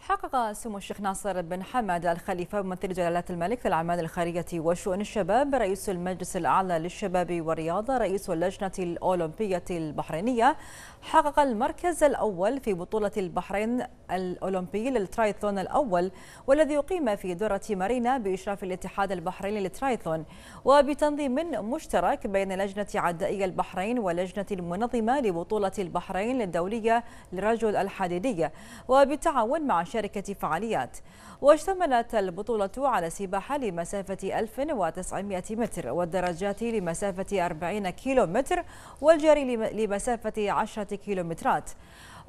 حقق سمو الشيخ ناصر بن حمد الخليفة ممثل جلالة الملك في الأعمال الخارجية وشؤون الشباب رئيس المجلس الأعلى للشباب والرياضة رئيس اللجنة الأولمبية البحرينية حقق المركز الأول في بطولة البحرين الأولمبي للترايثون الأول والذي أقيم في درة مارينا بإشراف الاتحاد البحريني للترايثون وبتنظيم مشترك بين لجنة عدائي البحرين ولجنة المنظمة لبطولة البحرين الدولية للرجل الحديدية وبالتعاون مع شركة فعاليات واشتملت البطولة على سباحة لمسافة 1900 متر والدرجات لمسافة 40 كيلومتر والجري لمسافة 10 كيلومترات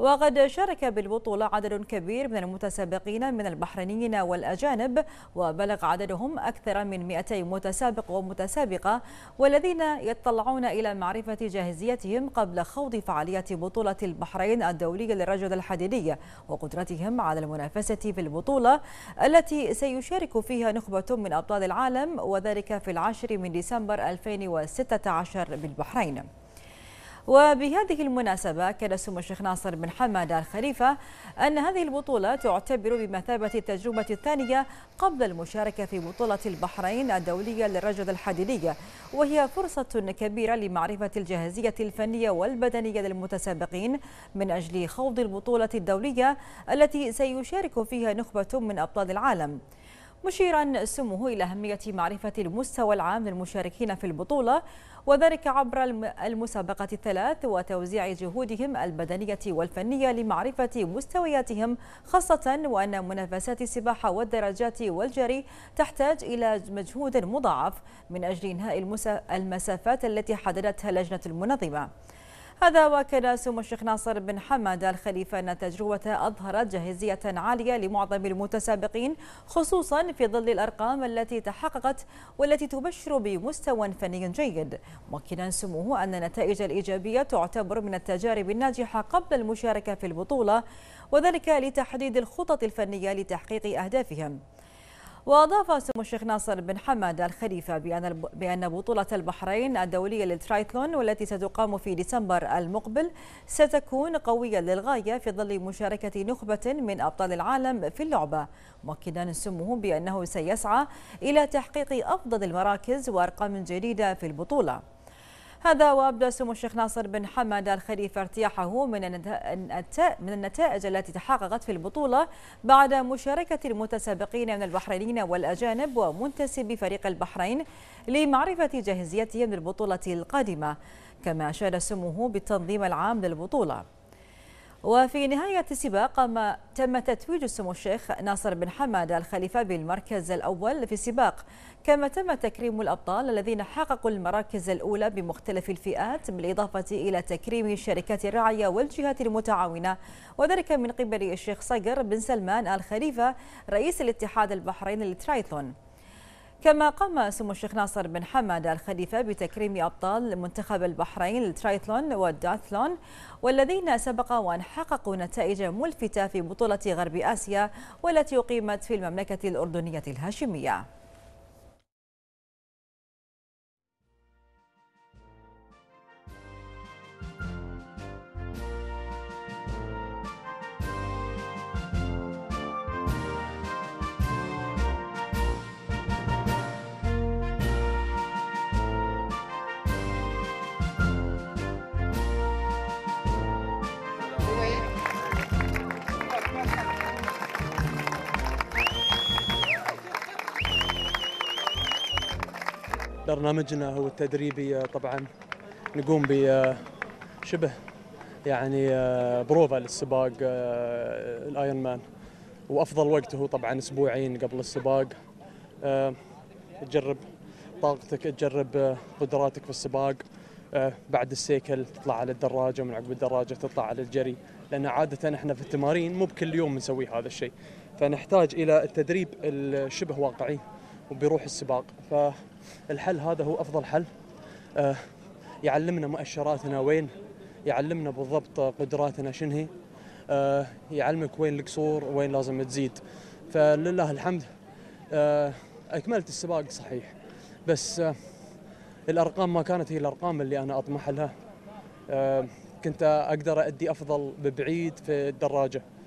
وقد شارك بالبطولة عدد كبير من المتسابقين من البحرينيين والأجانب وبلغ عددهم أكثر من 200 متسابق ومتسابقة والذين يتطلعون إلى معرفة جاهزيتهم قبل خوض فعالية بطولة البحرين الدولية للرجل الحديدي وقدرتهم على المنافسة في البطولة التي سيشارك فيها نخبة من أبطال العالم وذلك في العاشر من ديسمبر 2016 بالبحرين وبهذه المناسبة كان سمو الشيخ ناصر بن حماد الخليفة أن هذه البطولة تعتبر بمثابة التجربة الثانية قبل المشاركة في بطولة البحرين الدولية للرجل الحديدية وهي فرصة كبيرة لمعرفة الجاهزية الفنية والبدنية للمتسابقين من أجل خوض البطولة الدولية التي سيشارك فيها نخبة من أبطال العالم مشيرا سموه إلى أهمية معرفة المستوى العام للمشاركين في البطولة وذلك عبر المسابقة الثلاث وتوزيع جهودهم البدنية والفنية لمعرفة مستوياتهم خاصة وأن منافسات السباحة والدراجات والجري تحتاج إلى مجهود مضاعف من أجل إنهاء المسافات التي حددتها اللجنة المنظمة هذا وكان سمو الشيخ ناصر بن حمد الخليفة أن التجربة أظهرت جاهزية عالية لمعظم المتسابقين خصوصا في ظل الأرقام التي تحققت والتي تبشر بمستوى فني جيد مؤكدا سموه أن النتائج الإيجابية تعتبر من التجارب الناجحة قبل المشاركة في البطولة وذلك لتحديد الخطط الفنية لتحقيق أهدافهم وأضاف سمو الشيخ ناصر بن حمد الخليفة بأن بأن بطولة البحرين الدولية للترايثلون والتي ستقام في ديسمبر المقبل ستكون قوية للغاية في ظل مشاركة نخبة من أبطال العالم في اللعبة مؤكدا سموه بأنه سيسعى إلى تحقيق أفضل المراكز وأرقام جديدة في البطولة هذا سمو الشيخ ناصر بن حمد الخليفة ارتياحه من من النتائج التي تحققت في البطولة بعد مشاركة المتسابقين من البحرينيين والأجانب ومنتسبي فريق البحرين لمعرفة جاهزيتهم للبطولة القادمة كما أشاد سموه بالتنظيم العام للبطولة وفي نهاية السباق تم تتويج سمو الشيخ ناصر بن حمد الخليفة بالمركز الأول في السباق كما تم تكريم الأبطال الذين حققوا المراكز الأولى بمختلف الفئات بالإضافة إلى تكريم شركات الرعية والجهات المتعاونة وذلك من قبل الشيخ صقر بن سلمان الخليفة رئيس الاتحاد البحريني للترايثون كما قام سمو الشيخ ناصر بن حمد الخليفة بتكريم أبطال منتخب البحرين الترايثلون والداثلون والذين سبق وأن حققوا نتائج ملفتة في بطولة غرب آسيا والتي أقيمت في المملكة الأردنية الهاشمية برنامجنا هو التدريبي آه، طبعا نقوم بشبه آه، يعني آه، بروفا للسباق الايرون مان وافضل وقت هو طبعا اسبوعين قبل السباق تجرب طاقتك تجرب قدراتك في السباق بعد السيكل تطلع على الدراجه ومن عقب الدراجه تطلع على الجري لان عاده احنا في التمارين مو بكل يوم نسوي هذا الشيء فنحتاج الى التدريب الشبه واقعي وبيروح السباق ف الحل هذا هو أفضل حل آه، يعلمنا مؤشراتنا وين يعلمنا بالضبط قدراتنا شنهي آه، يعلمك وين القصور وين لازم تزيد فلله الحمد آه، أكملت السباق صحيح بس الأرقام ما كانت هي الأرقام اللي أنا أطمح لها كنت أقدر أدي أفضل ببعيد في الدراجة